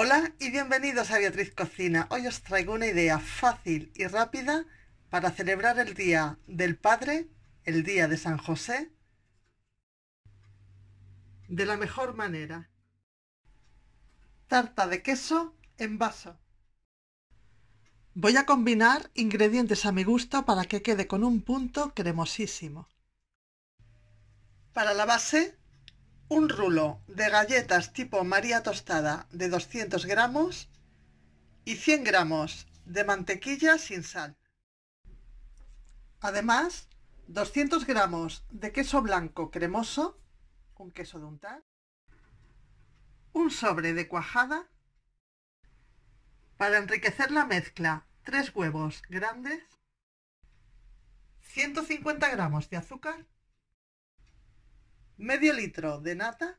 Hola y bienvenidos a Beatriz Cocina. Hoy os traigo una idea fácil y rápida para celebrar el Día del Padre, el Día de San José, de la mejor manera. Tarta de queso en vaso. Voy a combinar ingredientes a mi gusto para que quede con un punto cremosísimo. Para la base un rulo de galletas tipo María Tostada de 200 gramos y 100 gramos de mantequilla sin sal. Además, 200 gramos de queso blanco cremoso, un queso de untar, un sobre de cuajada. Para enriquecer la mezcla, 3 huevos grandes, 150 gramos de azúcar medio litro de nata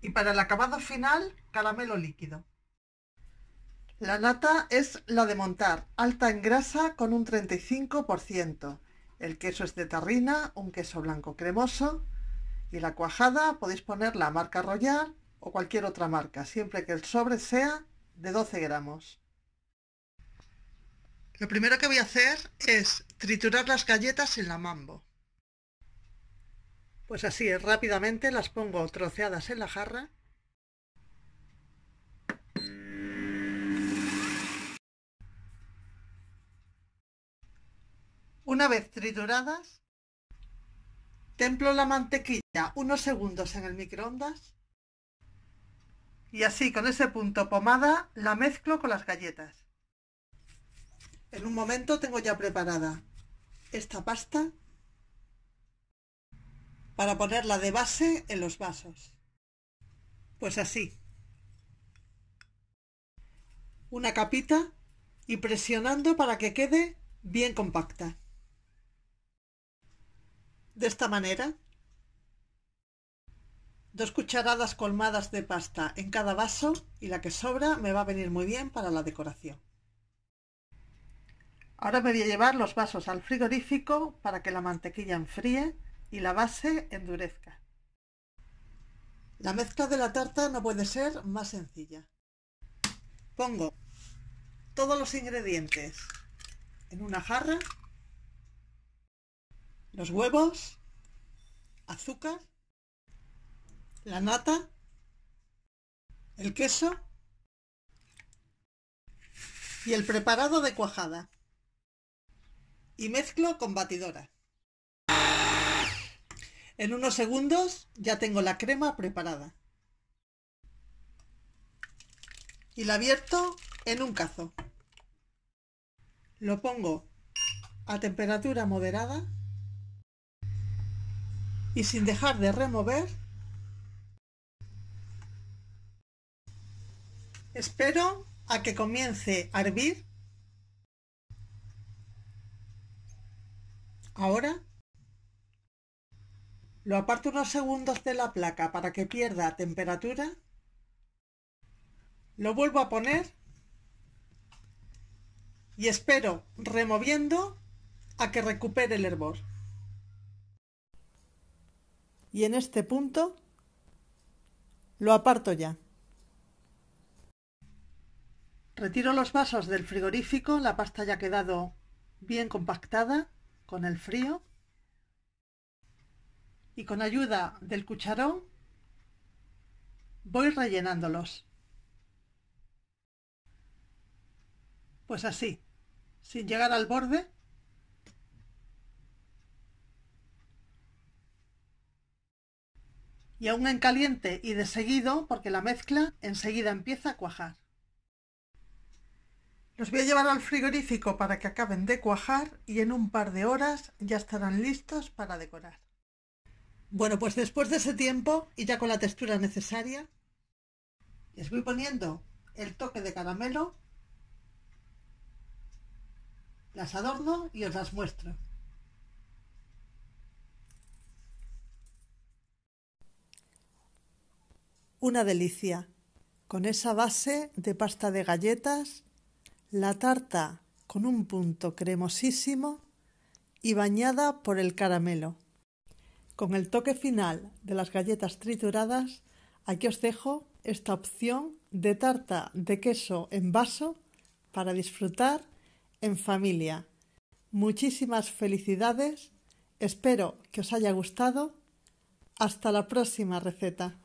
y para el acabado final, caramelo líquido. La nata es la de montar, alta en grasa con un 35%. El queso es de tarrina, un queso blanco cremoso. Y la cuajada podéis poner la marca Royal o cualquier otra marca, siempre que el sobre sea de 12 gramos. Lo primero que voy a hacer es triturar las galletas en la mambo. Pues así, rápidamente las pongo troceadas en la jarra. Una vez trituradas, templo la mantequilla unos segundos en el microondas y así con ese punto pomada la mezclo con las galletas. En un momento tengo ya preparada esta pasta para ponerla de base en los vasos. Pues así. Una capita y presionando para que quede bien compacta. De esta manera, dos cucharadas colmadas de pasta en cada vaso y la que sobra me va a venir muy bien para la decoración. Ahora me voy a llevar los vasos al frigorífico para que la mantequilla enfríe y la base endurezca. La mezcla de la tarta no puede ser más sencilla. Pongo todos los ingredientes en una jarra, los huevos, azúcar, la nata, el queso y el preparado de cuajada. Y mezclo con batidora. En unos segundos ya tengo la crema preparada. Y la abierto en un cazo. Lo pongo a temperatura moderada y sin dejar de remover espero a que comience a hervir ahora lo aparto unos segundos de la placa para que pierda temperatura. Lo vuelvo a poner y espero removiendo a que recupere el hervor. Y en este punto lo aparto ya. Retiro los vasos del frigorífico, la pasta ya ha quedado bien compactada con el frío y con ayuda del cucharón voy rellenándolos. Pues así, sin llegar al borde. Y aún en caliente y de seguido, porque la mezcla enseguida empieza a cuajar. Los voy a llevar al frigorífico para que acaben de cuajar y en un par de horas ya estarán listos para decorar. Bueno, pues después de ese tiempo y ya con la textura necesaria, les voy poniendo el toque de caramelo, las adorno y os las muestro. Una delicia. Con esa base de pasta de galletas, la tarta con un punto cremosísimo y bañada por el caramelo. Con el toque final de las galletas trituradas, aquí os dejo esta opción de tarta de queso en vaso para disfrutar en familia. Muchísimas felicidades, espero que os haya gustado. Hasta la próxima receta.